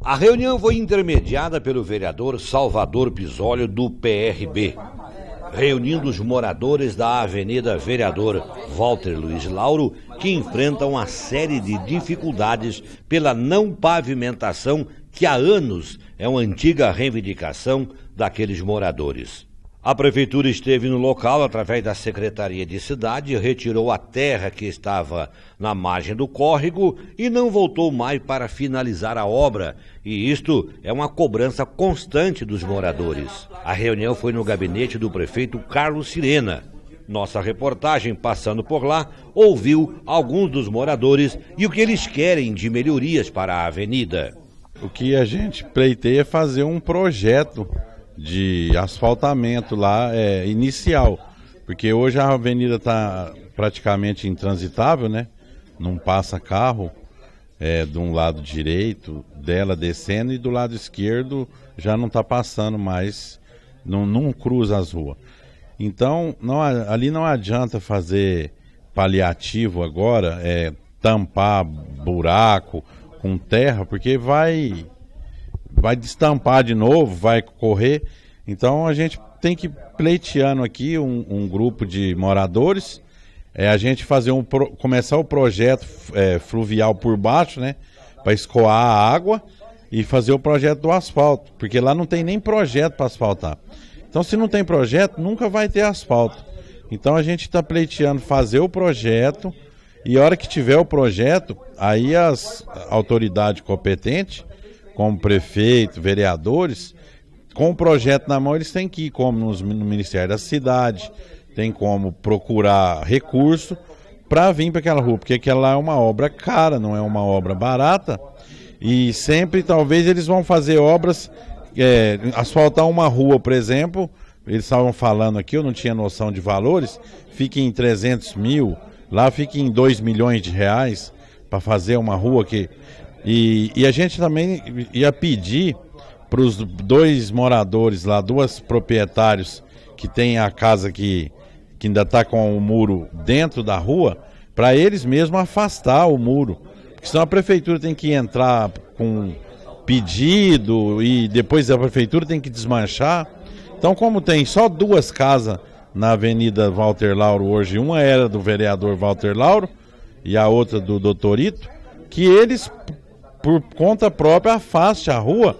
A reunião foi intermediada pelo vereador Salvador Pisólio, do PRB, reunindo os moradores da Avenida Vereador Walter Luiz Lauro, que enfrentam uma série de dificuldades pela não pavimentação que há anos é uma antiga reivindicação daqueles moradores. A prefeitura esteve no local através da Secretaria de Cidade, retirou a terra que estava na margem do córrego e não voltou mais para finalizar a obra. E isto é uma cobrança constante dos moradores. A reunião foi no gabinete do prefeito Carlos Sirena. Nossa reportagem, passando por lá, ouviu alguns dos moradores e o que eles querem de melhorias para a avenida. O que a gente pleiteia é fazer um projeto de asfaltamento lá é, inicial, porque hoje a avenida está praticamente intransitável, né? Não passa carro é, de um lado direito dela descendo e do lado esquerdo já não está passando mais, não, não cruza as ruas. Então não, ali não adianta fazer paliativo agora, é, tampar buraco com terra, porque vai vai destampar de novo, vai correr. Então a gente tem que pleiteando aqui um, um grupo de moradores, é a gente fazer um começar o projeto é, fluvial por baixo, né, para escoar a água e fazer o projeto do asfalto, porque lá não tem nem projeto para asfaltar. Então se não tem projeto, nunca vai ter asfalto. Então a gente está pleiteando fazer o projeto e a hora que tiver o projeto, aí as autoridades competentes como prefeito, vereadores, com o projeto na mão eles têm que ir, como nos, no Ministério da Cidade, tem como procurar recurso para vir para aquela rua, porque aquela é uma obra cara, não é uma obra barata. E sempre, talvez, eles vão fazer obras, é, asfaltar uma rua, por exemplo, eles estavam falando aqui, eu não tinha noção de valores, fica em 300 mil, lá fica em 2 milhões de reais para fazer uma rua que e, e a gente também ia pedir para os dois moradores lá, duas proprietários que tem a casa que, que ainda está com o muro dentro da rua, para eles mesmos afastar o muro. Porque senão a prefeitura tem que entrar com pedido e depois a prefeitura tem que desmanchar. Então, como tem só duas casas na Avenida Walter Lauro hoje, uma era do vereador Walter Lauro e a outra do doutorito, que eles por conta própria, afaste a rua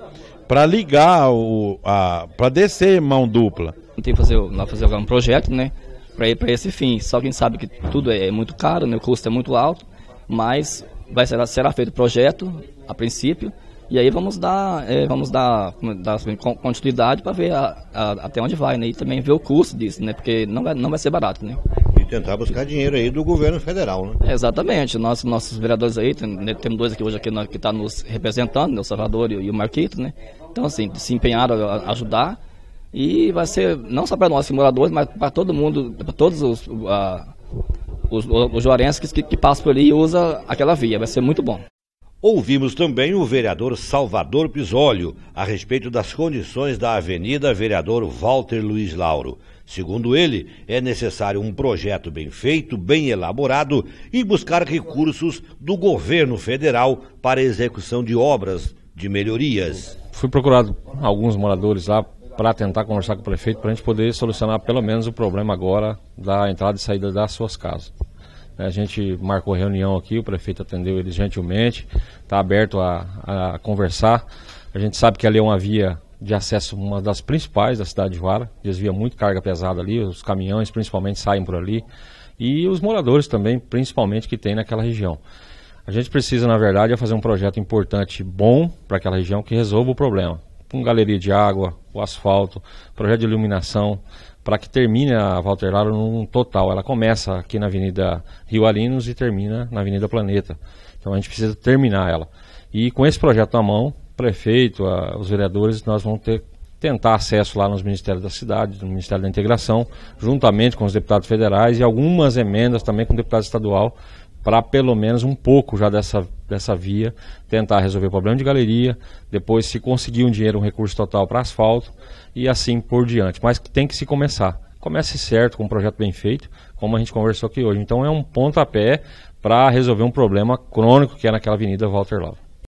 para ligar, o, a, para descer mão dupla. Tem que fazer, lá fazer um projeto, né? Para ir para esse fim. Só quem sabe que tudo é muito caro, né? o custo é muito alto, mas vai será, será feito o projeto a princípio. E aí vamos dar, é, vamos dar, dar assim, continuidade para ver a, a, até onde vai, né? E também ver o custo disso, né? Porque não vai, não vai ser barato, né? tentar buscar dinheiro aí do governo federal, né? É, exatamente. Nós, nossos vereadores aí, né, temos tem dois aqui hoje aqui na, né, que está nos representando, né, o Salvador e, o Marquito, né? Então, assim, se empenharam a ajudar. E vai ser, não só para nós, moradores, mas para todo mundo, para todos os, uh, os, os, os juarenses que, que, que passam por ali e usam aquela via. Vai ser muito bom. Ouvimos também o vereador Salvador Pisolio a respeito das condições da Avenida Vereador Walter Luiz Lauro. Segundo ele, é necessário um projeto bem feito, bem elaborado e buscar recursos do governo federal para execução de obras de melhorias. Fui procurado alguns moradores lá para tentar conversar com o prefeito para a gente poder solucionar pelo menos o problema agora da entrada e saída das suas casas. A gente marcou reunião aqui, o prefeito atendeu ele gentilmente, está aberto a, a conversar. A gente sabe que ali é uma via de acesso, uma das principais da cidade de Vara, desvia muito carga pesada ali, os caminhões principalmente saem por ali, e os moradores também, principalmente, que tem naquela região. A gente precisa, na verdade, é fazer um projeto importante, bom para aquela região, que resolva o problema com galeria de água, o asfalto, projeto de iluminação, para que termine a Walter Lara num total. Ela começa aqui na Avenida Rio Alinos e termina na Avenida Planeta. Então a gente precisa terminar ela. E com esse projeto na mão, prefeito, a, os vereadores, nós vamos ter tentar acesso lá nos ministérios da cidade, no Ministério da Integração, juntamente com os deputados federais e algumas emendas também com o deputado estadual para pelo menos um pouco já dessa, dessa via, tentar resolver o problema de galeria, depois se conseguir um dinheiro, um recurso total para asfalto e assim por diante. Mas tem que se começar. Comece certo, com um projeto bem feito, como a gente conversou aqui hoje. Então é um pontapé para resolver um problema crônico que é naquela avenida Walter Lava.